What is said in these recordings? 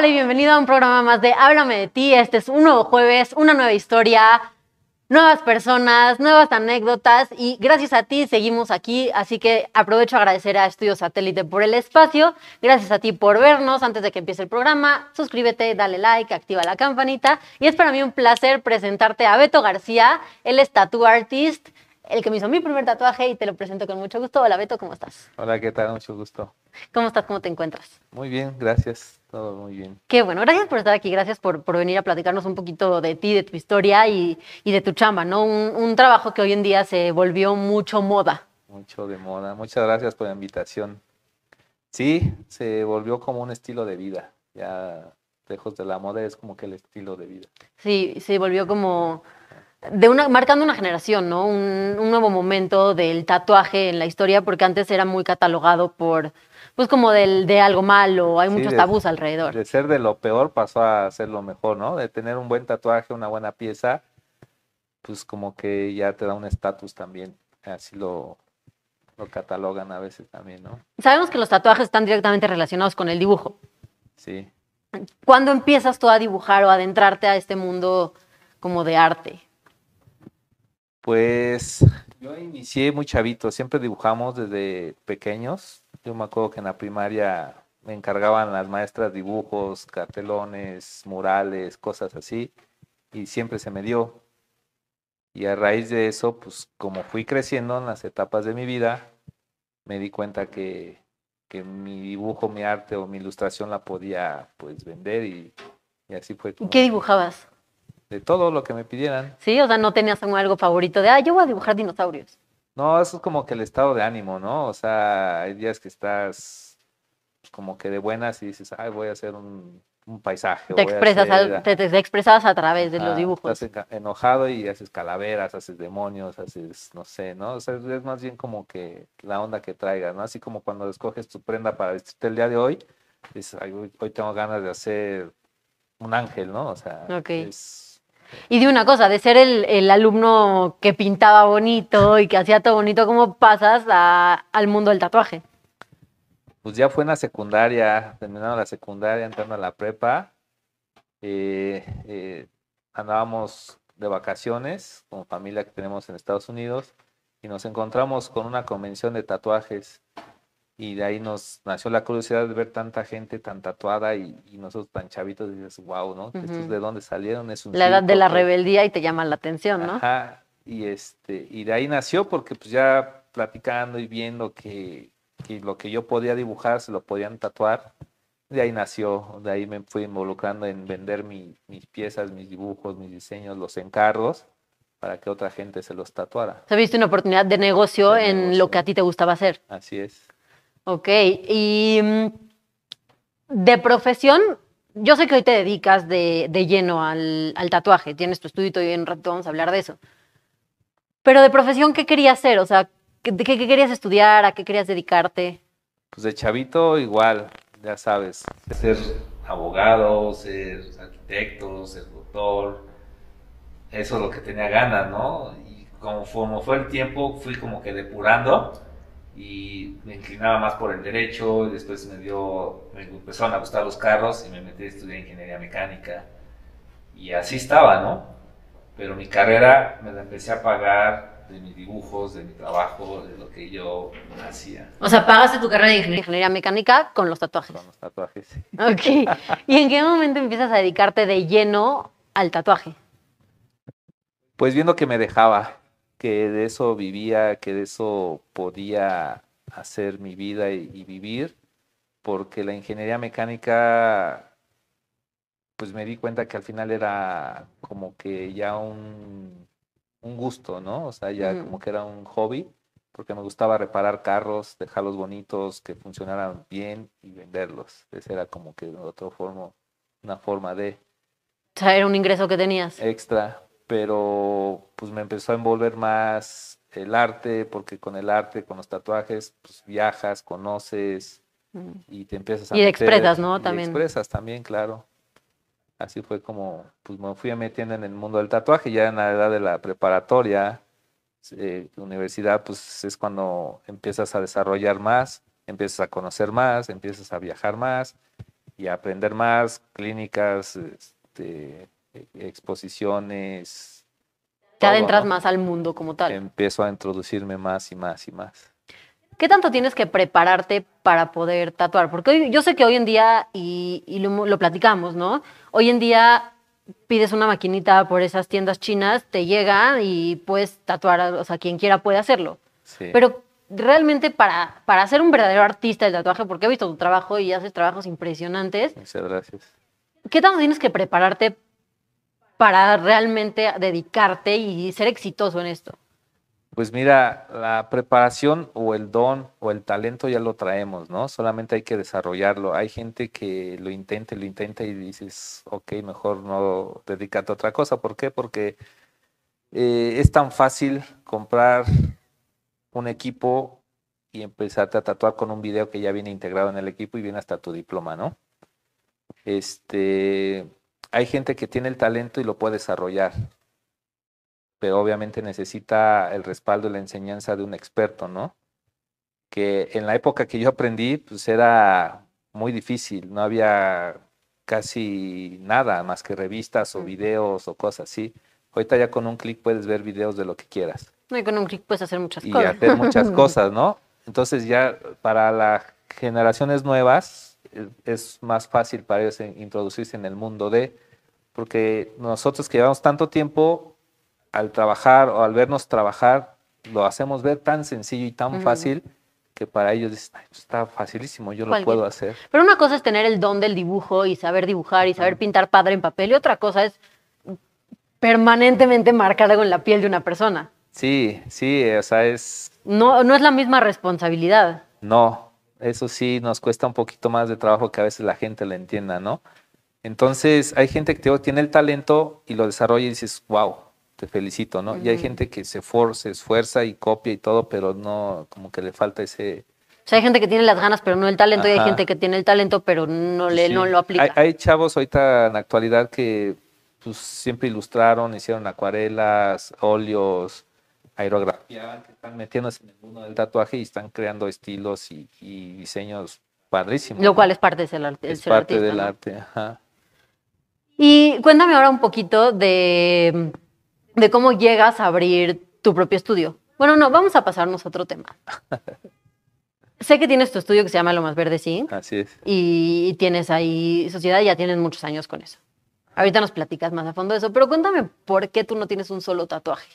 hola y bienvenido a un programa más de Háblame de ti. Este es un nuevo jueves, una nueva historia, nuevas personas, nuevas anécdotas y gracias a ti seguimos aquí, así que aprovecho a agradecer a Estudio Satélite por el espacio, gracias a ti por vernos antes de que empiece el programa, suscríbete, dale like, activa la campanita y es para mí un placer presentarte a Beto García, él es tattoo artist, el que me hizo mi primer tatuaje y te lo presento con mucho gusto. Hola Beto, ¿cómo estás? Hola, ¿qué tal? Mucho gusto. ¿Cómo estás? ¿Cómo te encuentras? Muy bien, gracias. Todo muy bien. Qué bueno, gracias por estar aquí, gracias por, venir a platicarnos un poquito de ti, de tu historia y, de tu chamba, ¿no? Un, trabajo que hoy en día se volvió mucho moda. Mucho de moda, muchas gracias por la invitación. Sí, se volvió como un estilo de vida, ya lejos de la moda es como que el estilo de vida. Sí, se volvió como de una, marcando una generación, ¿no? Un, un nuevo momento del tatuaje en la historia, porque antes era muy catalogado por pues como del, de algo malo, hay muchos tabús alrededor. De ser de lo peor pasó a ser lo mejor, ¿no? De tener un buen tatuaje, una buena pieza, pues como que ya te da un estatus también, así lo, lo catalogan a veces también, ¿no? Sabemos que los tatuajes están directamente relacionados con el dibujo. Sí. ¿Cuándo empiezas tú a dibujar o adentrarte a este mundo como de arte? Pues yo inicié muy chavito, siempre dibujamos desde pequeños. Yo me acuerdo que en la primaria me encargaban las maestras dibujos, cartelones, murales, cosas así, y siempre se me dio. Y a raíz de eso, pues como fui creciendo en las etapas de mi vida, me di cuenta que, mi dibujo, mi arte o mi ilustración la podía pues vender y, así fue. ¿Y ¿Qué dibujabas? de todo lo que me pidieran. Sí, o sea, no tenías algo favorito de, ah, yo voy a dibujar dinosaurios. No, eso es como que el estado de ánimo, ¿no? O sea, hay días que estás como que de buenas y dices, ay, voy a hacer un, un paisaje. Te, expresas a te, a través de los dibujos. Estás enojado y haces calaveras, haces demonios, haces, no sé, ¿no? O sea, es más bien como que la onda que traigas, ¿no? Así como cuando escoges tu prenda para vestirte el día de hoy, dices, ay, hoy, tengo ganas de hacer un ángel, ¿no? O sea, y de una cosa, de ser el, alumno que pintaba bonito y que hacía todo bonito, ¿cómo pasas al mundo del tatuaje? Pues ya fue en la secundaria, terminando la secundaria, entrando a la prepa. Eh, eh, andábamos de vacaciones con familia que tenemos en Estados Unidos y nos encontramos con una convención de tatuajes y de ahí nos nació la curiosidad de ver tanta gente tan tatuada y, nosotros tan chavitos, y dices, wow, ¿no? de dónde salieron? Es la edad de la pues". rebeldía y te llama la atención, ¿no? Ajá, y, este, y de ahí nació porque pues ya platicando y viendo que, que lo que yo podía dibujar se lo podían tatuar, de ahí nació, de ahí me fui involucrando en vender mis piezas, mis dibujos, mis diseños, los encargos para que otra gente se los tatuara. O viste una oportunidad de negocio en lo que a ti te gustaba hacer. Así es. Ok, y mm, de profesión, yo sé que hoy te dedicas de, lleno al, tatuaje, tienes tu estudio y en un rato vamos a hablar de eso. Pero de profesión, ¿qué querías hacer? O sea, ¿qué, qué, querías estudiar? ¿A qué querías dedicarte? Pues de chavito igual, ya sabes. Ser abogado, ser arquitecto, ser doctor, eso es lo que tenía ganas, ¿no? Y como, fue el tiempo, fui como que depurando y me inclinaba más por el derecho, y después me dio, me empezaron a gustar los carros y me metí a estudiar ingeniería mecánica. Y así estaba, ¿no? Pero mi carrera me la empecé a pagar de mis dibujos, de mi trabajo, de lo que yo hacía. O sea, pagaste tu carrera de ingeniería mecánica con los tatuajes. Con los tatuajes. Ok. ¿Y en qué momento empiezas a dedicarte de lleno al tatuaje? Pues viendo que me dejaba que de eso vivía, que de eso podía hacer mi vida y, vivir, porque la ingeniería mecánica, pues me di cuenta que al final era como que ya un, gusto, ¿no? O sea, ya como que era un hobby, porque me gustaba reparar carros, dejarlos bonitos, que funcionaran bien y venderlos. Esa era como que de otra forma, una forma de... O sea, era un ingreso que tenías. Extra, pero pues me empezó a envolver más el arte, porque con el arte, con los tatuajes, pues viajas, conoces mm. y te empiezas a... Y expresas, ¿no? También. Y expresas también, claro. Así fue como, pues me fui metiendo en el mundo del tatuaje, ya en la edad de la preparatoria, eh, universidad, pues es cuando empiezas a desarrollar más, empiezas a conocer más, empiezas a viajar más y a aprender más, clínicas, este, eh, exposiciones. Te adentras más al mundo como tal. Empiezo a introducirme más y más y más. ¿Qué tanto tienes que prepararte para poder tatuar? Porque yo sé que hoy en día, y, lo, platicamos, ¿no? Hoy en día pides una maquinita por esas tiendas chinas, te llega y puedes tatuar, o sea, quien quiera puede hacerlo. Pero realmente para, para ser un verdadero artista del tatuaje, porque he visto tu trabajo y haces trabajos impresionantes. Muchas gracias. ¿Qué tanto tienes que prepararte para realmente dedicarte y ser exitoso en esto? Pues mira, la preparación o el don o el talento ya lo traemos, ¿no? Solamente hay que desarrollarlo. Hay gente que lo intenta, lo intenta y dices, ok, mejor no dedícate a otra cosa. ¿Por qué? Porque eh, es tan fácil comprar un equipo y empezarte a tatuar con un video que ya viene integrado en el equipo y viene hasta tu diploma, ¿no? Este, hay gente que tiene el talento y lo puede desarrollar, pero obviamente necesita el respaldo y la enseñanza de un experto, ¿no? Que en la época que yo aprendí, pues era muy difícil, no había casi nada más que revistas o videos o cosas así. Ahorita ya con un clic puedes ver videos de lo que quieras. No, y con un clic puedes hacer muchas cosas. Y hacer muchas cosas, ¿no? Entonces ya para las generaciones nuevas, es más fácil para ellos introducirse en el mundo de, porque nosotros que llevamos tanto tiempo al trabajar o al vernos trabajar, lo hacemos ver tan sencillo y tan fácil que para ellos pues está facilísimo, yo lo puedo hacer. Pero una cosa es tener el don del dibujo y saber dibujar y saber pintar padre en papel y otra cosa es permanentemente marcar algo en la piel de una persona. Sí, sí, o sea, es... No, no es la misma responsabilidad. No, eso sí, nos cuesta un poquito más de trabajo que a veces la gente la entienda, ¿no? Entonces, hay gente que tiene el talento y lo desarrolla y dices, wow, te felicito, ¿no? Y hay gente que se, for, esfuerza y copia y todo, pero no, como que le falta ese... O sea, hay gente que tiene las ganas, pero no el talento, y hay gente que tiene el talento, pero no, le, no lo aplica. Hay, chavos ahorita en la actualidad que pues, siempre ilustraron, hicieron acuarelas, óleos, aerografía que están metiéndose en el mundo del tatuaje y están creando estilos y, diseños padrísimos. Lo cual es parte del arte. Es parte del arte, ajá. Y cuéntame ahora un poquito de, de cómo llegas a abrir tu propio estudio. Bueno, no, vamos a pasarnos a otro tema. Sé que tienes tu estudio que se llama Lo Más Verde sí. Así es. Y tienes ahí sociedad y ya tienes muchos años con eso. Ahorita nos platicas más a fondo de eso, pero cuéntame por qué tú no tienes un solo tatuaje.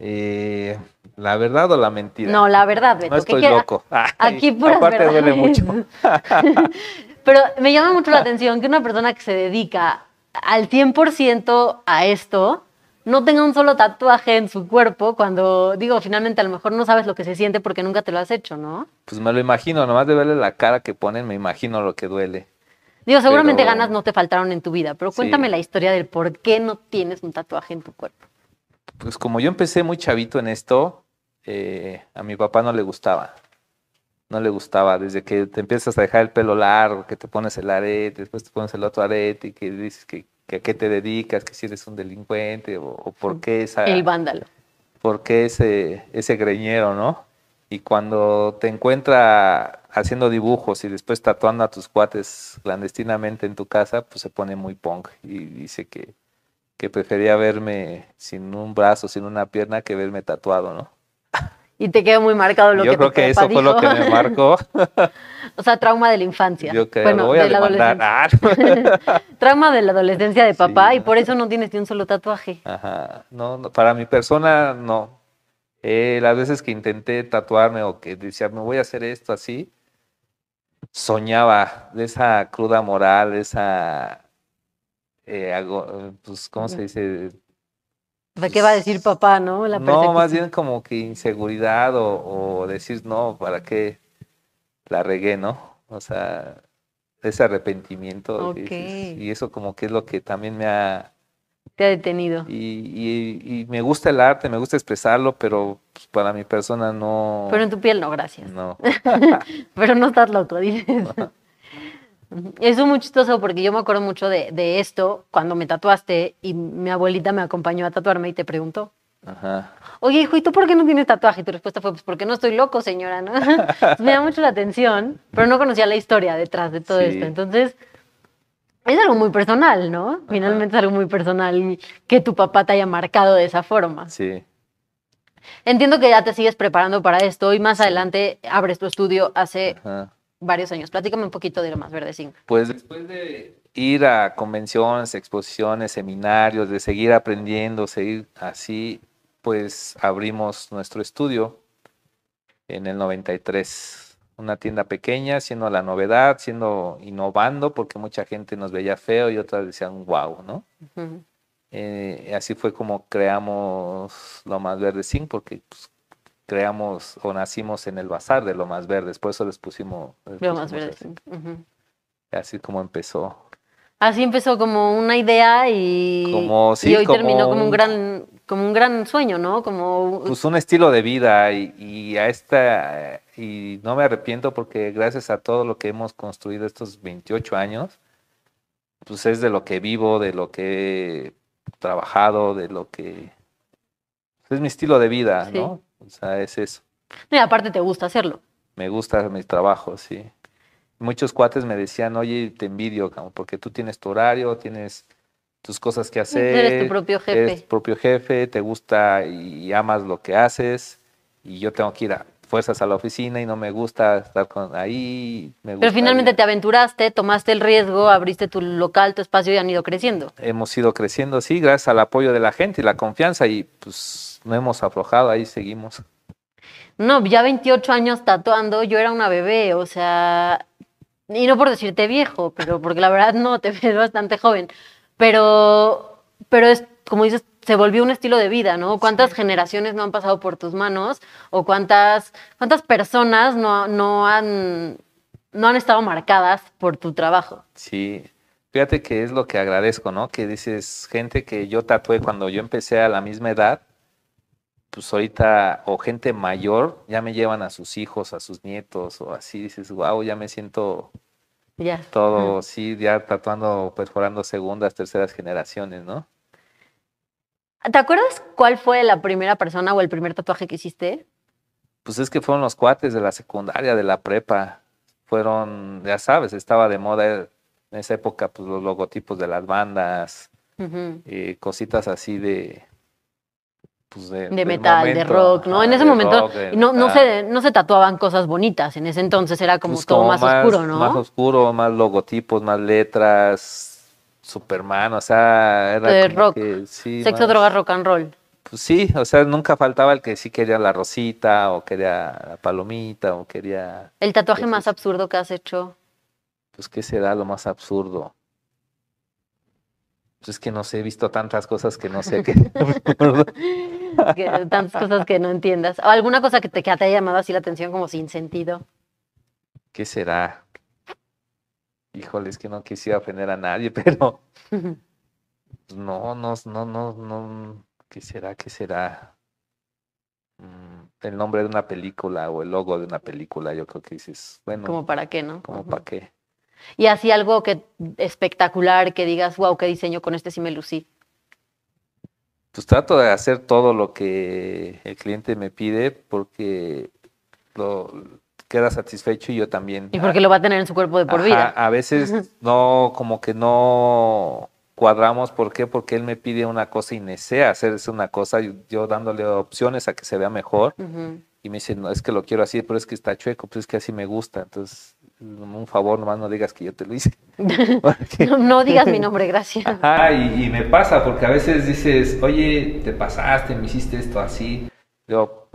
Eh, la verdad o la mentira. No, la verdad, Beto. No estoy loco. aquí por aparte duele mucho. Pero me llama mucho la atención que una persona que se dedica al 100% a esto no tenga un solo tatuaje en su cuerpo cuando, digo, finalmente a lo mejor no sabes lo que se siente porque nunca te lo has hecho, ¿no? Pues me lo imagino, nomás de verle la cara que ponen, me imagino lo que duele. Digo, seguramente ganas no te faltaron en tu vida, pero cuéntame la historia del por qué no tienes un tatuaje en tu cuerpo pues como yo empecé muy chavito en esto, eh, a mi papá no le gustaba. No le gustaba. Desde que te empiezas a dejar el pelo largo, que te pones el arete, después te pones el otro arete y que dices que, a qué te dedicas, que si eres un delincuente o, por qué esa... El vándalo. ¿Por qué ese, ese greñero, no? Y cuando te encuentra haciendo dibujos y después tatuando a tus cuates clandestinamente en tu casa, pues se pone muy punk y dice que, que prefería verme sin un brazo, sin una pierna, que verme tatuado, ¿no? Y te quedó muy marcado lo que Yo creo que eso fue lo que me marcó. o sea, trauma de la infancia. Yo creo, bueno, voy a de ah. trauma de la adolescencia de papá y por eso no tienes ni un solo tatuaje. Ajá. No, para mi persona, no. Eh, las veces que intenté tatuarme o que decía, me voy a hacer esto así, soñaba de esa cruda moral, de esa eh, eh, pues, ¿cómo se dice? ¿Para ¿Qué va a decir pues, papá, no? no, más bien como que inseguridad o, decir, no, ¿para qué la regué, no? O sea, ese arrepentimiento. Y, eso como que es lo que también me ha... Te ha detenido. Y, me gusta el arte, me gusta expresarlo, pero pues, para mi persona no... Pero en tu piel no, gracias. No. pero no estás loco, dices. Eso es muy chistoso porque yo me acuerdo mucho de, esto cuando me tatuaste y mi abuelita me acompañó a tatuarme y te preguntó. Ajá. Oye, hijo, ¿y tú por qué no tienes tatuaje? Y tu respuesta fue, pues porque no estoy loco, señora, ¿no? me da mucho la atención, pero no conocía la historia detrás de todo esto. Entonces, es algo muy personal, ¿no? Finalmente es algo muy personal que tu papá te haya marcado de esa forma. Sí. Entiendo que ya te sigues preparando para esto y más adelante abres tu estudio, hace varios años. Platícame un poquito de lo más verde Cinco. Pues después de ir a convenciones, exposiciones, seminarios, de seguir aprendiendo, seguir así, pues abrimos nuestro estudio en el 93. Una tienda pequeña, siendo la novedad, siendo innovando, porque mucha gente nos veía feo y otras decían wow, ¿no? Eh, así fue como creamos lo más verde zinc, porque pues, creamos o nacimos en el bazar de lo más verde, por eso les pusimos... lo más verde. Así. como empezó. Así empezó como una idea y, hoy terminó como un, gran, como un gran sueño, ¿no? Como pues un estilo de vida y, a esta y no me arrepiento porque gracias a todo lo que hemos construido estos 28 años, pues es de lo que vivo, de lo que he trabajado, de lo que es mi estilo de vida, ¿no? O sea, es eso. Y aparte te gusta hacerlo. Me gusta mi trabajo, sí. Muchos cuates me decían, oye, te envidio, porque tú tienes tu horario, tienes tus cosas que hacer. Eres tu propio jefe. tu propio jefe, te gusta y amas lo que haces. Y yo tengo que ir a fuerzas a la oficina y no me gusta estar con ahí. Pero finalmente te aventuraste, tomaste el riesgo, abriste tu local, tu espacio y han ido creciendo. Hemos ido creciendo, sí, gracias al apoyo de la gente y la confianza. Y pues no hemos aflojado, ahí seguimos. No, ya 28 años tatuando, yo era una bebé, o sea, y no por decirte viejo, pero porque la verdad no, te ves bastante joven, pero, pero es, como dices, se volvió un estilo de vida, ¿no? ¿Cuántas generaciones no han pasado por tus manos o cuántas, cuántas personas no, no, han, no han estado marcadas por tu trabajo? Sí, fíjate que es lo que agradezco, ¿no? Que dices, gente que yo tatué cuando yo empecé a la misma edad, pues ahorita, o gente mayor, ya me llevan a sus hijos, a sus nietos, o así, dices, wow, ya me siento ya. todo, sí, ya tatuando, perforando segundas, terceras generaciones, ¿no? ¿Te acuerdas cuál fue la primera persona o el primer tatuaje que hiciste? Pues es que fueron los cuates de la secundaria, de la prepa. Fueron, ya sabes, estaba de moda en esa época, pues los logotipos de las bandas, cositas así de, pues, de, metal, de rock, ¿no? en ese momento no, no, se, no se tatuaban cosas bonitas, en ese entonces era como pues, todo más, oscuro, ¿no? Más oscuro, más logotipos, más letras, Superman, o sea, era... sexo, droga, rock and roll. Pues sí, o sea, nunca faltaba el que sí quería la rosita o quería la palomita o quería... ¿El tatuaje más absurdo que has hecho? Pues qué será lo más absurdo. Pues, es que no sé, he visto tantas cosas que no sé qué. tantas cosas que no entiendas. ¿O alguna cosa que te, que te haya llamado así la atención como sin sentido? ¿Qué será? Híjole, es que no quisiera ofender a nadie, pero... No, no, no, no, no. ¿Qué será? ¿Qué será? Mm, el nombre de una película o el logo de una película, yo creo que dices, bueno. Como para qué, ¿no? Como para qué. Y así algo que espectacular, que digas, wow, qué diseño con este sí me lucí. Pues, trato de hacer todo lo que el cliente me pide porque lo queda satisfecho y yo también. Y porque lo va a tener en su cuerpo de por vida. A veces no, como que no cuadramos, ¿por qué? Porque él me pide una cosa y desea hacerse una cosa, yo, dándole opciones a que se vea mejor. Y me dice, no, es que lo quiero así, pero es que está chueco, Pero pues, es que así me gusta. Entonces, un favor, nomás no digas que yo te lo hice. no, digas mi nombre, gracias. Ah, y, me pasa, porque a veces dices, oye, te pasaste, me hiciste esto así. Yo,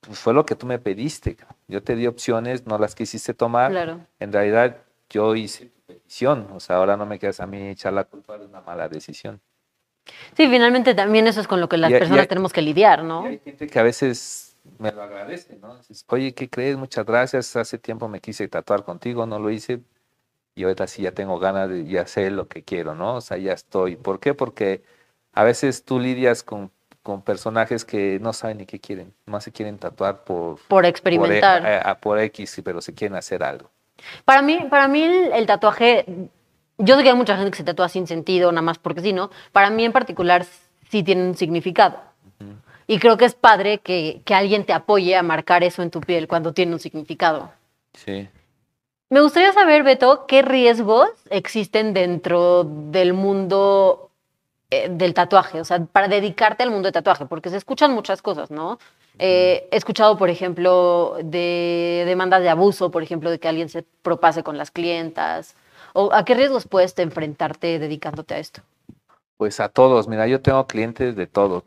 pues fue lo que tú me pediste. Yo te di opciones, no las quisiste tomar. En realidad, yo hice tu petición. O sea, ahora no me quedas a mí echar la culpa de una mala decisión. Sí, finalmente también eso es con lo que las personas tenemos que lidiar, ¿no? hay gente que a veces me lo agradece, ¿no? Oye, ¿qué crees? Muchas gracias. Hace tiempo me quise tatuar contigo, no lo hice. Y ahorita sí ya tengo ganas de hacer lo que quiero, ¿no? O sea, ya estoy. ¿Por qué? Porque a veces tú lidias con, personajes que no saben ni qué quieren. Más se quieren tatuar por... Por experimentar. E, a, por X, pero se quieren hacer algo. Para mí, para mí el, tatuaje... Yo sé que hay mucha gente que se tatúa sin sentido, nada más porque sí, ¿no? Para mí en particular sí tiene un significado. Y creo que es padre que, alguien te apoye a marcar eso en tu piel cuando tiene un significado. Sí. Me gustaría saber, Beto, qué riesgos existen dentro del mundo eh, del tatuaje, o sea, para dedicarte al mundo del tatuaje, porque se escuchan muchas cosas, ¿no? Eh, he escuchado, por ejemplo, de demandas de abuso, por ejemplo, de que alguien se propase con las clientas. ¿O a qué riesgos puedes enfrentarte dedicándote a esto? Pues a todos, mira, yo tengo clientes de todos,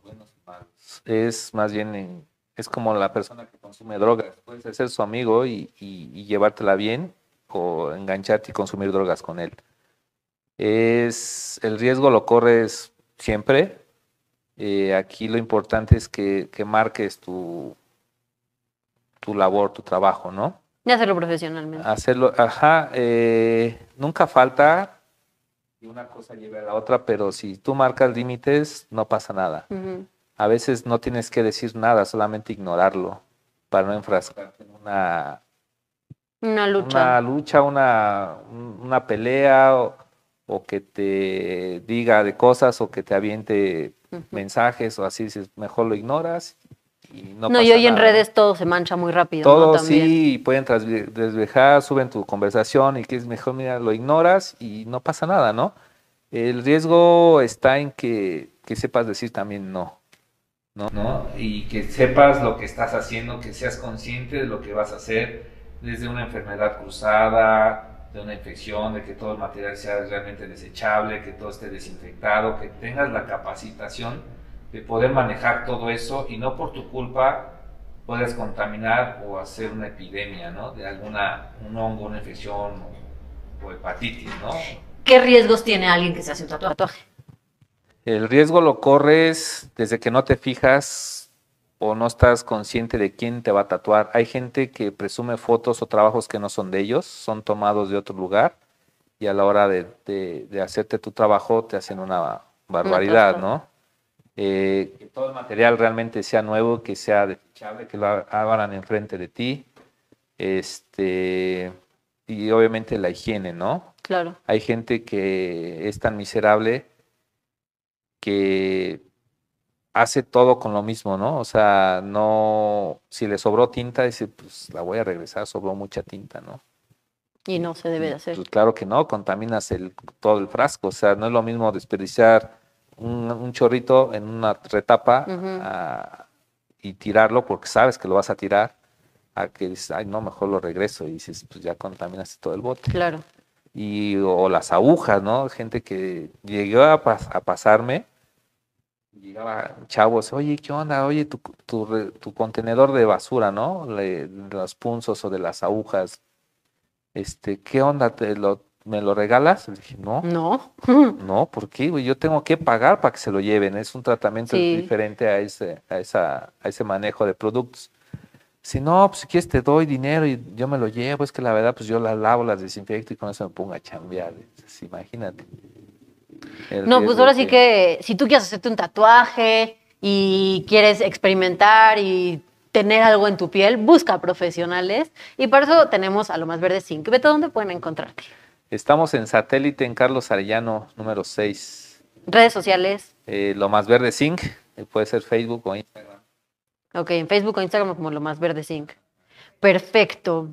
es, más bien, es como la persona que consume drogas. Puedes ser su amigo y, y, llevártela bien o engancharte y consumir drogas con él. Es, el riesgo lo corres siempre. Eh, aquí lo importante es que, marques tu, tu labor, tu trabajo, ¿no? Y hacerlo profesionalmente. Hacerlo, ajá, eh, nunca falta y una cosa lleve a la otra, pero si tú marcas límites, no pasa nada a veces no tienes que decir nada, solamente ignorarlo para no enfrascarte en una, una lucha, una, lucha, una, pelea o, que te diga de cosas o que te aviente mensajes o así, mejor lo ignoras. Y no, no y hoy en redes todo se mancha muy rápido. Todo sí, pueden desvejar, suben tu conversación y que es mejor, mira, lo ignoras y no pasa nada, ¿no? El riesgo está en que sepas decir también no ¿no? ¿no? Y que sepas lo que estás haciendo, que seas consciente de lo que vas a hacer, desde una enfermedad cruzada, de una infección, de que todo el material sea realmente desechable, que todo esté desinfectado, que tengas la capacitación de poder manejar todo eso y no por tu culpa puedas contaminar o hacer una epidemia, ¿no? De alguna, un hongo, una infección o, o hepatitis, ¿no? ¿Qué riesgos tiene alguien que se hace un tatuaje? El riesgo lo corres desde que no te fijas o no estás consciente de quién te va a tatuar. Hay gente que presume fotos o trabajos que no son de ellos, son tomados de otro lugar y a la hora de, de, hacerte tu trabajo te hacen una barbaridad, ¿no? Eh, que todo el material realmente sea nuevo, que sea desechable, que lo abran enfrente de ti. Este, y obviamente la higiene, ¿no? Claro. Hay gente que es tan miserable que hace todo con lo mismo, ¿no? O sea, no, si le sobró tinta, dice, pues la voy a regresar, sobró mucha tinta, ¿no? Y no se debe de hacer. Pues, claro que no, contaminas el, todo el frasco, o sea, no es lo mismo desperdiciar un, chorrito en una retapa y tirarlo porque sabes que lo vas a tirar, a que dices, ay, no, mejor lo regreso y dices, pues ya contaminaste todo el bote. Claro y, o las agujas, ¿no? Gente que llegó a, pasarme, llegaba chavos, oye, ¿qué onda? Oye, tu, tu contenedor de basura, ¿no? de los punzos o de las agujas, este, ¿qué onda? ¿Te lo, ¿Me lo regalas? Le dije, no. No. No, ¿por qué? Yo tengo que pagar para que se lo lleven. Es un tratamiento diferente a ese, a, esa, a ese manejo de productos. Si no, pues si quieres te doy dinero y yo me lo llevo, es que la verdad, pues yo las lavo, las desinfecto y con eso me pongo a chambear. imagínate. no, pues ahora sí que si tú quieres hacerte un tatuaje y quieres experimentar y tener algo en tu piel, busca profesionales. Y para eso tenemos a Lo Más Verde Zinc, Vete dónde pueden encontrarte. Estamos en satélite en Carlos Arellano, número 6. Redes sociales. Eh, lo Más Verde Zinc, eh, puede ser Facebook o Instagram. Ok, en Facebook o Instagram como lo más verde zinc. Perfecto.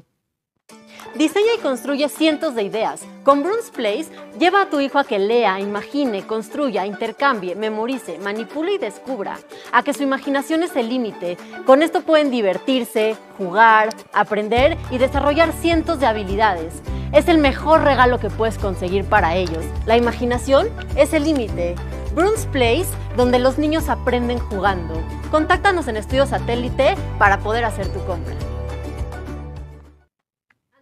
Diseña y construye cientos de ideas. Con Bruns Place, lleva a tu hijo a que lea, imagine, construya, intercambie, memorice, manipule y descubra. A que su imaginación es el límite. Con esto pueden divertirse, jugar, aprender y desarrollar cientos de habilidades. Es el mejor regalo que puedes conseguir para ellos. La imaginación es el límite. Bruns Place, donde los niños aprenden jugando. Contáctanos en Estudio Satélite para poder hacer tu compra.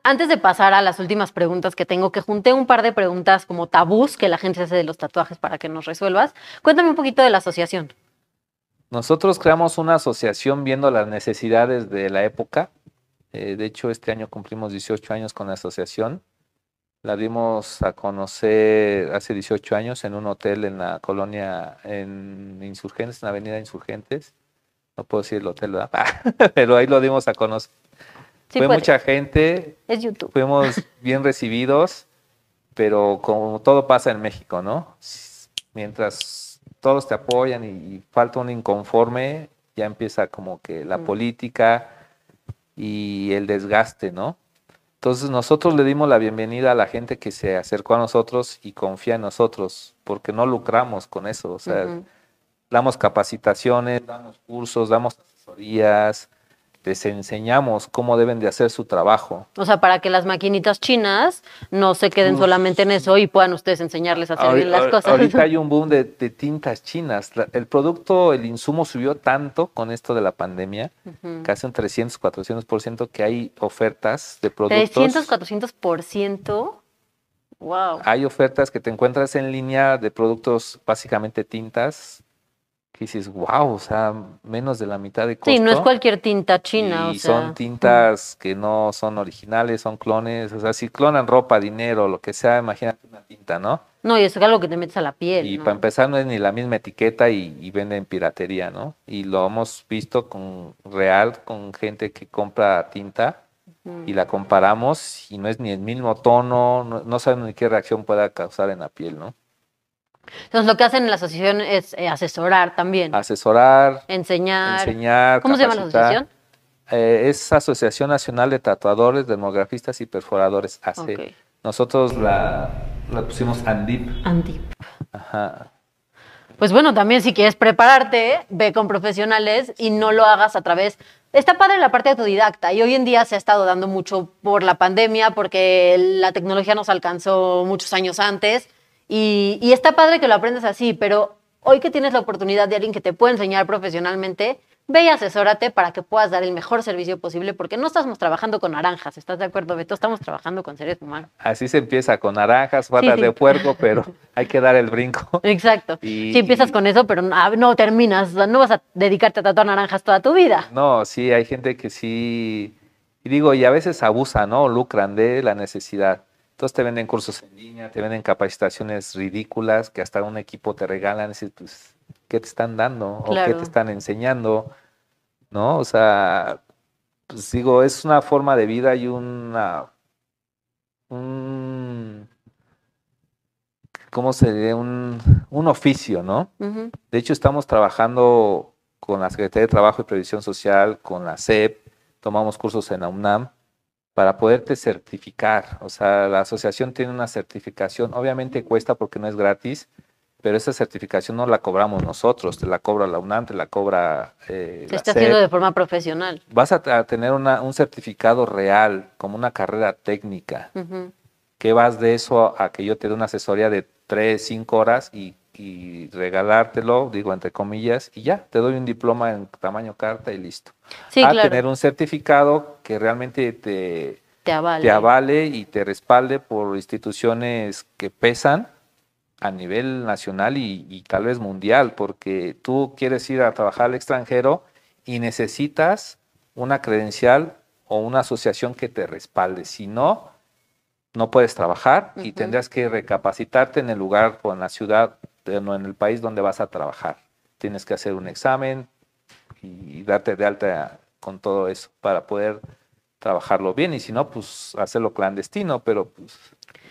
Antes de pasar a las últimas preguntas que tengo, que junté un par de preguntas como tabús que la gente hace de los tatuajes para que nos resuelvas, cuéntame un poquito de la asociación. Nosotros creamos una asociación viendo las necesidades de la época. Eh, de hecho, este año cumplimos 18 años con la asociación la dimos a conocer hace 18 años en un hotel en la colonia en Insurgentes, en la avenida Insurgentes. No puedo decir el hotel, Pero ahí lo dimos a conocer. Fue mucha gente. Es YouTube. Fuimos bien recibidos, pero como todo pasa en México, ¿no? Mientras todos te apoyan y, falta un inconforme, ya empieza como que la mm. política y el desgaste, ¿no? Entonces nosotros le dimos la bienvenida a la gente que se acercó a nosotros y confía en nosotros, porque no lucramos con eso. O sea, damos capacitaciones, damos cursos, damos asesorías, les este, enseñamos cómo deben de hacer su trabajo. O sea, para que las maquinitas chinas no se queden solamente en eso y puedan ustedes enseñarles a hacer las cosas. Ahorita hay un boom de, tintas chinas. el producto, el insumo subió tanto con esto de la pandemia, casi un 300, 400%, que hay ofertas de productos. 300, 400%. Wow. Hay ofertas que te encuentras en línea de productos básicamente tintas y dices, wow, o sea, menos de la mitad de costo. Sí, no es cualquier tinta china. Y son tintas que no son originales, son clones. O sea, si clonan ropa, dinero, lo que sea, imagínate una tinta, ¿no? No, y eso es algo que te metes a la piel. Y para empezar, no es ni la misma etiqueta y, vende venden piratería, ¿no? Y lo hemos visto con real, con gente que compra tinta y la comparamos y no es ni el mismo tono, no, sabemos ni qué reacción pueda causar en la piel, ¿no? Entonces, lo que hacen en la asociación es eh, asesorar también. Asesorar. Enseñar. Enseñar. ¿Cómo se llama la asociación? Eh, es Asociación Nacional de Tatuadores, Demografistas y Perforadores, AC. Nosotros la, pusimos ANDIP. ANDIP. Ajá. Pues bueno, también si quieres prepararte, ve con profesionales y no lo hagas a través... Está padre la parte autodidacta y hoy en día se ha estado dando mucho por la pandemia porque la tecnología nos alcanzó muchos años antes y, está padre que lo aprendas así, pero hoy que tienes la oportunidad de alguien que te puede enseñar profesionalmente, ve y asesórate para que puedas dar el mejor servicio posible, porque no estamos trabajando con naranjas, ¿estás de acuerdo, Beto? Estamos trabajando con seres humanos. Así se empieza, con naranjas, patas de puerco, pero hay que dar el brinco. Exacto. si empiezas con eso, pero ah, no, terminas, no vas a dedicarte a tatuar naranjas toda tu vida. No, sí, hay gente que sí, y digo, y a veces abusa, ¿no? Lucran de la necesidad. Entonces te venden cursos en línea, te venden capacitaciones ridículas que hasta un equipo te regalan. Es decir, pues, ¿qué te están dando? ¿O qué te están enseñando? ¿No? O sea, pues digo, es una forma de vida y una. Un, ¿Cómo se Un, oficio, ¿no? De hecho, estamos trabajando con la Secretaría de Trabajo y Previsión Social, con la SEP, tomamos cursos en la UNAM para poderte certificar. O sea, la asociación tiene una certificación, obviamente cuesta porque no es gratis, pero esa certificación no la cobramos nosotros, te la cobra la UNAM, te la cobra... te eh, está haciendo de forma profesional. Vas a, tener un certificado real, como una carrera técnica, que vas de eso a, a que yo te dé una asesoría de 3, 5 horas y y regalártelo, digo entre comillas, y ya, te doy un diploma en tamaño carta y listo. Sí, a tener un certificado que realmente te, te, avale. y te respalde por instituciones que pesan a nivel nacional y, tal vez mundial, porque tú quieres ir a trabajar al extranjero y necesitas una credencial o una asociación que te respalde. Si no, no puedes trabajar y tendrás que recapacitarte en el lugar o en la ciudad en el país donde vas a trabajar. Tienes que hacer un examen y darte de alta con todo eso para poder trabajarlo bien y si no, pues hacerlo clandestino, pero pues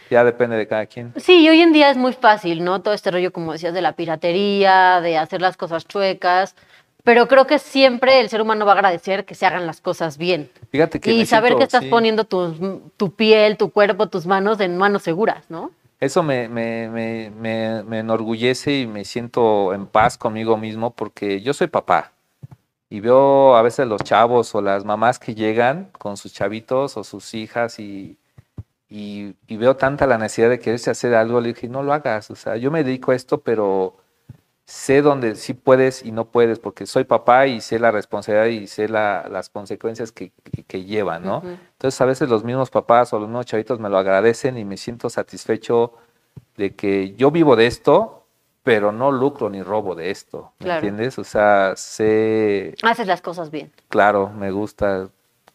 ya depende de cada quien. Sí, hoy en día es muy fácil, ¿no? Todo este rollo, como decías, de la piratería, de hacer las cosas chuecas, pero creo que siempre el ser humano va a agradecer que se hagan las cosas bien. Fíjate que y saber que estás poniendo tu piel, tu cuerpo, tus manos en manos seguras, ¿no? eso me, enorgullece y me siento en paz conmigo mismo porque yo soy papá y veo a veces los chavos o las mamás que llegan con sus chavitos o sus hijas y, y, y veo tanta la necesidad de quererse hacer algo, le dije, no lo hagas, o sea, yo me dedico a esto, pero sé dónde sí puedes y no puedes, porque soy papá y sé la responsabilidad y sé las consecuencias que, lleva, ¿no? Entonces a veces los mismos papás o los mismos chavitos me lo agradecen y me siento satisfecho de que yo vivo de esto, pero no lucro ni robo de esto, ¿me entiendes? O sea, sé... Haces las cosas bien. Claro, me gusta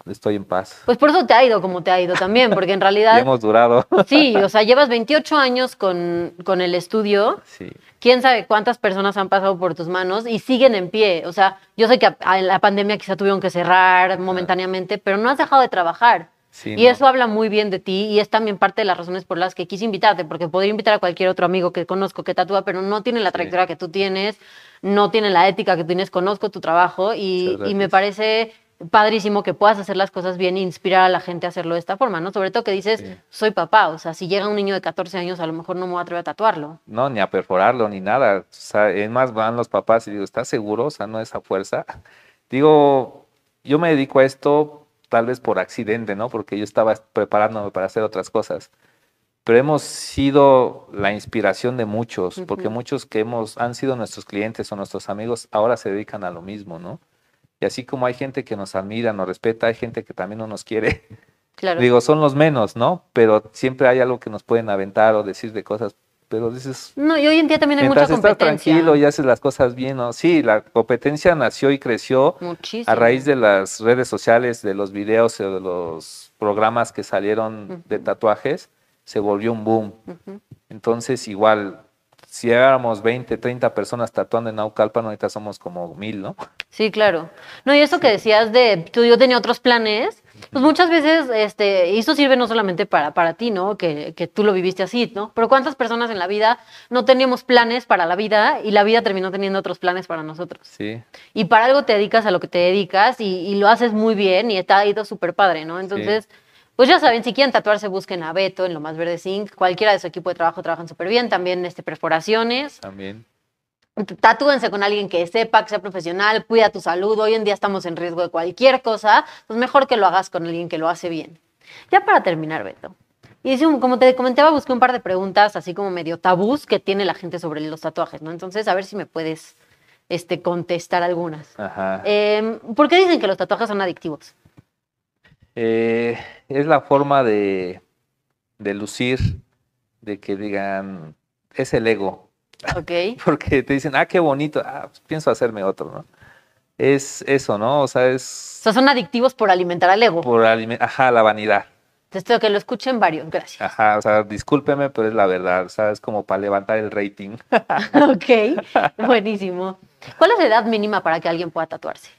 estoy en paz. Pues por eso te ha ido como te ha ido también, porque en realidad... hemos durado. sí, o sea, llevas 28 años con, con el estudio. Sí. Quién sabe cuántas personas han pasado por tus manos y siguen en pie. O sea, yo sé que la pandemia quizá tuvieron que cerrar momentáneamente, pero no has dejado de trabajar. Sí, y eso habla muy bien de ti y es también parte de las razones por las que quise invitarte, porque podría invitar a cualquier otro amigo que conozco que tatúa, pero no tiene la trayectoria que tú tienes, no tiene la ética que tú tienes, conozco tu trabajo y, y me parece padrísimo que puedas hacer las cosas bien e inspirar a la gente a hacerlo de esta forma, ¿no? Sobre todo que dices, soy papá, o sea, si llega un niño de 14 años, a lo mejor no me atrevo a tatuarlo. No, ni a perforarlo, ni nada. O sea, es más, van los papás y digo, ¿estás seguro? O sea, no esa fuerza. Digo, yo me dedico a esto tal vez por accidente, ¿no? Porque yo estaba preparándome para hacer otras cosas. Pero hemos sido la inspiración de muchos, porque muchos que hemos, han sido nuestros clientes o nuestros amigos ahora se dedican a lo mismo, ¿no? Y así como hay gente que nos admira, nos respeta, hay gente que también no nos quiere. Claro. Digo, son los menos, ¿no? Pero siempre hay algo que nos pueden aventar o decir de cosas. Pero dices. No, y hoy en día también hay mucha competencia. Estás tranquilo y haces las cosas bien, ¿no? Sí, la competencia nació y creció Muchísimo. a raíz de las redes sociales, de los videos, o de los programas que salieron de tatuajes. Se volvió un boom. Entonces, igual, si éramos 20, 30 personas tatuando en Naucalpan, ahorita somos como mil, ¿no? Sí, claro. No, y eso que decías de tú, yo tenía otros planes, pues muchas veces este, eso sirve no solamente para, ti, ¿no? Que, tú lo viviste así, ¿no? Pero ¿cuántas personas en la vida no teníamos planes para la vida y la vida terminó teniendo otros planes para nosotros? Sí. Y para algo te dedicas a lo que te dedicas y, lo haces muy bien y ha ido súper padre, ¿no? Entonces... Pues ya saben, si quieren tatuarse, busquen a Beto en Lo Más Verde Zinc. Cualquiera de su equipo de trabajo trabajan súper bien. También este, perforaciones. También. Tatúense con alguien que sepa, que sea profesional, cuida tu salud. Hoy en día estamos en riesgo de cualquier cosa. Pues mejor que lo hagas con alguien que lo hace bien. Ya para terminar, Beto. Y como te comentaba, busqué un par de preguntas así como medio tabús que tiene la gente sobre los tatuajes, ¿no? Entonces, a ver si me puedes este, contestar algunas. Ajá. Em, ¿Por qué dicen que los tatuajes son adictivos? Eh, es la forma de, de lucir, de que digan, es el ego Porque te dicen, ah, qué bonito, ah, pues, pienso hacerme otro, ¿no? Es eso, ¿no? O sea, es... O sea, son adictivos por alimentar al ego. Por ajá, la vanidad. Esto que lo escuchen varios, gracias. Ajá, o sea, discúlpeme, pero es la verdad, sabes, es como para levantar el rating. ok, buenísimo. ¿Cuál es la edad mínima para que alguien pueda tatuarse?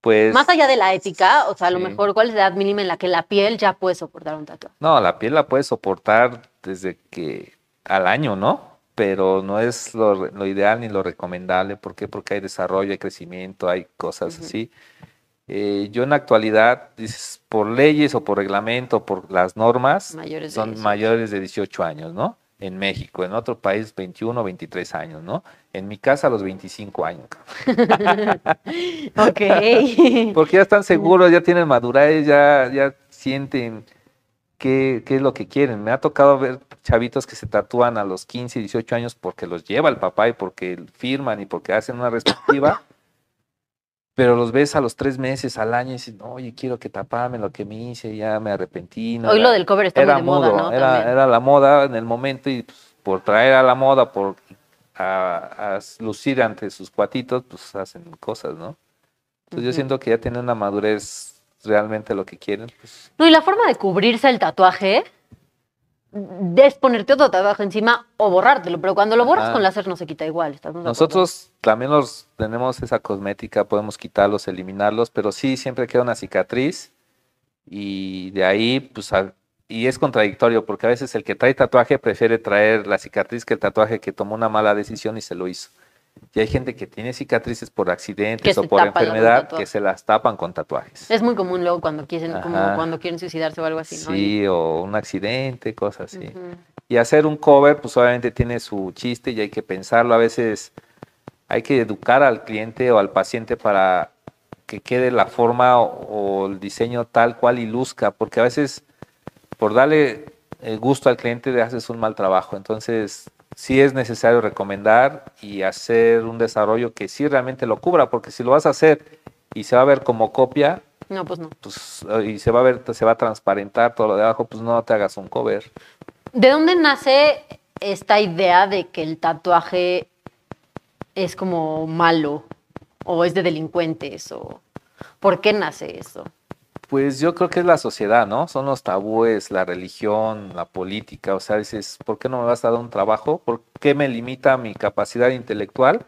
Pues... Más allá de la ética, o sea, a lo mejor, ¿cuál es la edad mínima en la que la piel ya puede soportar un tatuaje? No, la piel la puede soportar desde que al año, ¿no? pero no es lo, ideal ni lo recomendable. ¿Por qué? Porque hay desarrollo, hay crecimiento, hay cosas así. Eh, yo en la actualidad, por leyes o por reglamento, por las normas, son mayores de 18 años, ¿no? En México, en otro país 21 23 años, ¿no? En mi casa los 25 años. ok. Porque ya están seguros, ya tienen madurez, ya, ya sienten qué, es lo que quieren. Me ha tocado ver chavitos que se tatúan a los 15, 18 años porque los lleva el papá y porque firman y porque hacen una respectiva. pero los ves a los tres meses, al año, y dices, oye, quiero que tapame lo que me hice, ya me arrepentí. Hoy lo del cover está era de moda, ¿no? Era, la moda en el momento y pues, por traer a la moda, por a, lucir ante sus cuatitos, pues hacen cosas, ¿no? Entonces yo siento que ya tienen una madurez realmente lo que quieren. Pues. No, y la forma de cubrirse el tatuaje es ponerte otro tatuaje encima o borrártelo, pero cuando lo borras con láser no se quita igual. Nosotros también los tenemos esa cosmética, podemos quitarlos, eliminarlos, pero sí siempre queda una cicatriz y de ahí pues y es contradictorio porque a veces el que trae tatuaje prefiere traer la cicatriz que el tatuaje que tomó una mala decisión y se lo hizo. Y hay gente que tiene cicatrices por accidentes o por enfermedad que se las tapan con tatuajes. Es muy común luego cuando quieren, cuando quieren suicidarse o algo así, ¿no? Sí, o un accidente, cosas así. Y hacer un cover, pues obviamente tiene su chiste y hay que pensarlo. A veces hay que educar al cliente o al paciente para que quede la forma o, el diseño tal cual y luzca, porque a veces por darle el eh, gusto al cliente le haces un mal trabajo. Entonces sí es necesario recomendar y hacer un desarrollo que sí realmente lo cubra, porque si lo vas a hacer y se va a ver como copia, no, pues no. Pues, eh, y se va a ver, se va a transparentar todo lo de abajo, pues no te hagas un cover. ¿De dónde nace esta idea de que el tatuaje es como malo o es de delincuentes o por qué nace eso? Pues yo creo que es la sociedad, ¿no? Son los tabúes, la religión, la política. O sea, dices, ¿por qué no me vas a dar un trabajo? ¿Por qué me limita mi capacidad intelectual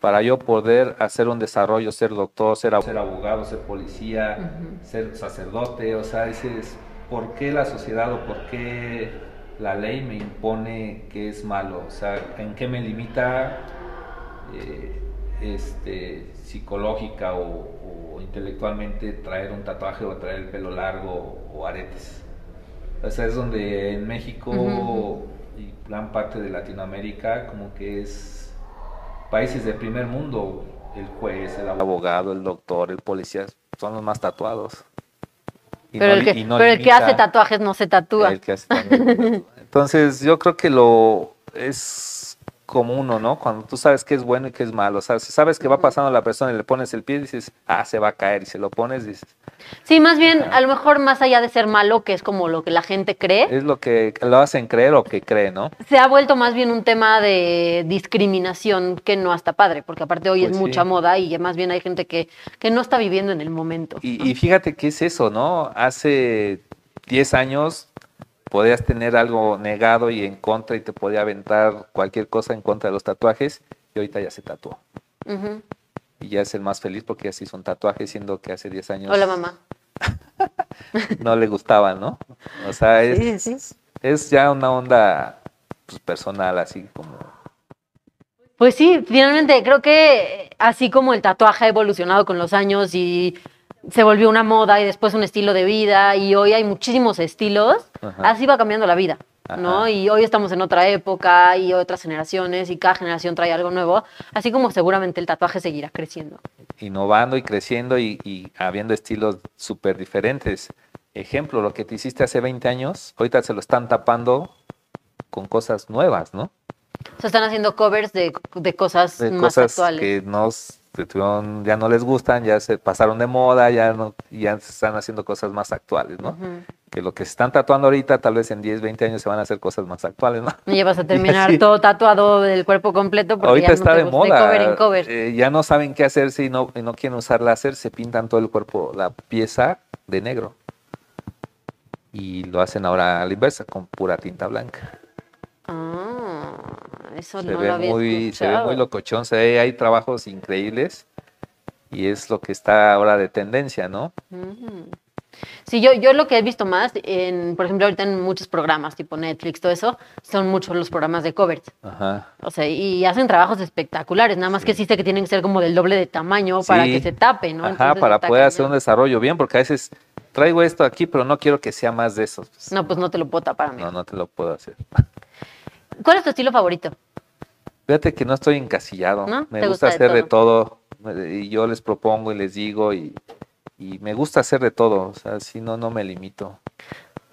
para yo poder hacer un desarrollo, ser doctor, ser abogado, ser, policía, ser sacerdote? O sea, dices, ¿por qué la sociedad o por qué la ley me impone que es malo? O sea, ¿en qué me limita eh, este, psicológica o, intelectualmente traer un tatuaje o traer el pelo largo o aretes. O sea, es donde en México y gran parte de Latinoamérica como que es países de primer mundo, el juez, el abogado, el doctor, el policía, son los más tatuados. pero, el, que, hace tatuajes no se tatúa. Entonces yo creo que lo es como uno, ¿no? Cuando tú sabes qué es bueno y qué es malo, sabes, si sabes que va pasando la persona y le pones el pie, dices, ah, se va a caer, y se lo pones, dices. Sí, más bien, a lo mejor más allá de ser malo, que es como lo que la gente cree. Es lo que lo hacen creer o que cree, ¿no? Se ha vuelto más bien un tema de discriminación que no hasta padre, porque aparte hoy es pues mucha moda y más bien hay gente que, que no está viviendo en el momento. Y, y fíjate qué es eso, ¿no? Hace 10 años podías tener algo negado y en contra y te podía aventar cualquier cosa en contra de los tatuajes y ahorita ya se tatuó. Y ya es el más feliz porque ya se hizo un tatuaje siendo que hace 10 años... Hola mamá. no le gustaba, ¿no? O sea, es, ya una onda pues, personal, así como... Pues sí, finalmente creo que así como el tatuaje ha evolucionado con los años y se volvió una moda y después un estilo de vida y hoy hay muchísimos estilos. Así va cambiando la vida, ¿no? Y hoy estamos en otra época y otras generaciones y cada generación trae algo nuevo, así como seguramente el tatuaje seguirá creciendo. Innovando y creciendo y, habiendo estilos súper diferentes. Ejemplo, lo que te hiciste hace 20 años, ahorita se lo están tapando con cosas nuevas, ¿no? Se están haciendo covers de, de cosas de más cosas Que nos este, ya no les gustan, ya se pasaron de moda, ya no, ya se están haciendo cosas más actuales, ¿no? Que lo que se están tatuando ahorita, tal vez en 10, 20 años se van a hacer cosas más actuales, ¿no? Y ya vas a terminar todo tatuado del cuerpo completo porque ya no está de moda. Eh, ya no saben qué hacer Si no, no quieren usar láser, se pintan todo el cuerpo, la pieza de negro. Y lo hacen ahora a la inversa, con pura tinta blanca. Ah eso se no ve lo muy, Se ve muy locochón, se hay trabajos increíbles y es lo que está ahora de tendencia, ¿no? Sí, yo, yo lo que he visto más, en, por ejemplo, ahorita en muchos programas tipo Netflix, todo eso, son muchos los programas de covers. Ajá. O sea, y hacen trabajos espectaculares, nada más que existe que tienen que ser como del doble de tamaño para que se tape, ¿no? Ajá, para poder hacer un desarrollo bien, porque a veces traigo esto aquí, pero no quiero que sea más de esos no, pues no te lo puedo tapar. No, no te lo puedo hacer. ¿Cuál es tu estilo favorito? Fíjate que no estoy encasillado. Me gusta, hacer de todo. Eh, y yo les propongo y les digo y, me gusta hacer de todo. O sea, si no, no me limito.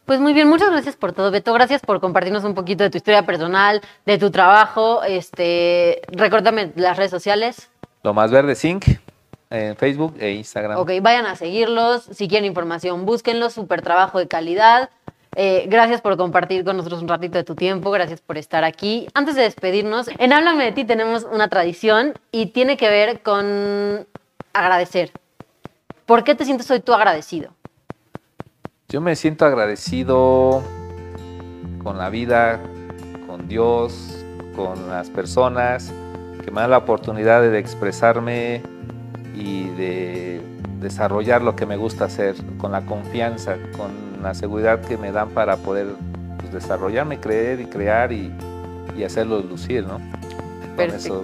Pues muy bien, muchas gracias por todo, Beto. Gracias por compartirnos un poquito de tu historia personal, de tu trabajo. Este, recuérdame las redes sociales. Lo más verde Zinc en Facebook e Instagram. Ok, vayan a seguirlos. Si quieren información, búsquenlos. super trabajo de calidad. Eh, gracias por compartir con nosotros un ratito de tu tiempo, gracias por estar aquí. Antes de despedirnos, en Háblame de ti tenemos una tradición y tiene que ver con agradecer. ¿Por qué te sientes hoy tú agradecido? Yo me siento agradecido con la vida, con Dios, con las personas que me dan la oportunidad de expresarme y de desarrollar lo que me gusta hacer, con la confianza, con la seguridad que me dan para poder pues, desarrollarme, creer y crear y, y hacerlo lucir, ¿no? Perfecto. eso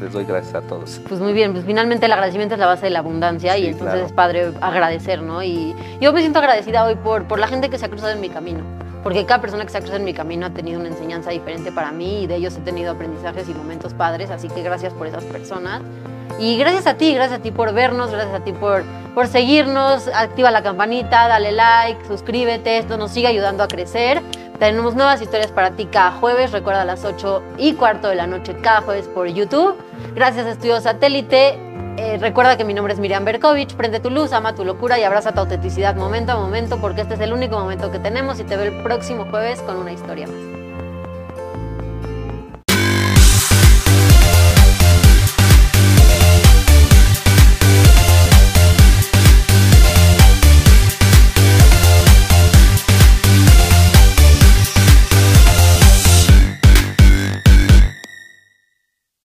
les doy gracias a todos. Pues muy bien, pues finalmente el agradecimiento es la base de la abundancia y entonces es padre agradecer, ¿no? Y yo me siento agradecida hoy por, por la gente que se ha cruzado en mi camino porque cada persona que se ha cruzado en mi camino ha tenido una enseñanza diferente para mí y de ellos he tenido aprendizajes y momentos padres, así que gracias por esas personas. Y gracias a ti, gracias a ti por vernos, gracias a ti por, por seguirnos. Activa la campanita, dale like, suscríbete, esto nos sigue ayudando a crecer. Tenemos nuevas historias para ti cada jueves, recuerda a las 8 y cuarto de la noche cada jueves por YouTube. Gracias a Estudio Satélite. Eh, recuerda que mi nombre es Miriam Berkovich. Prende tu luz, ama tu locura y abraza tu autenticidad momento a momento porque este es el único momento que tenemos y te veo el próximo jueves con una historia más.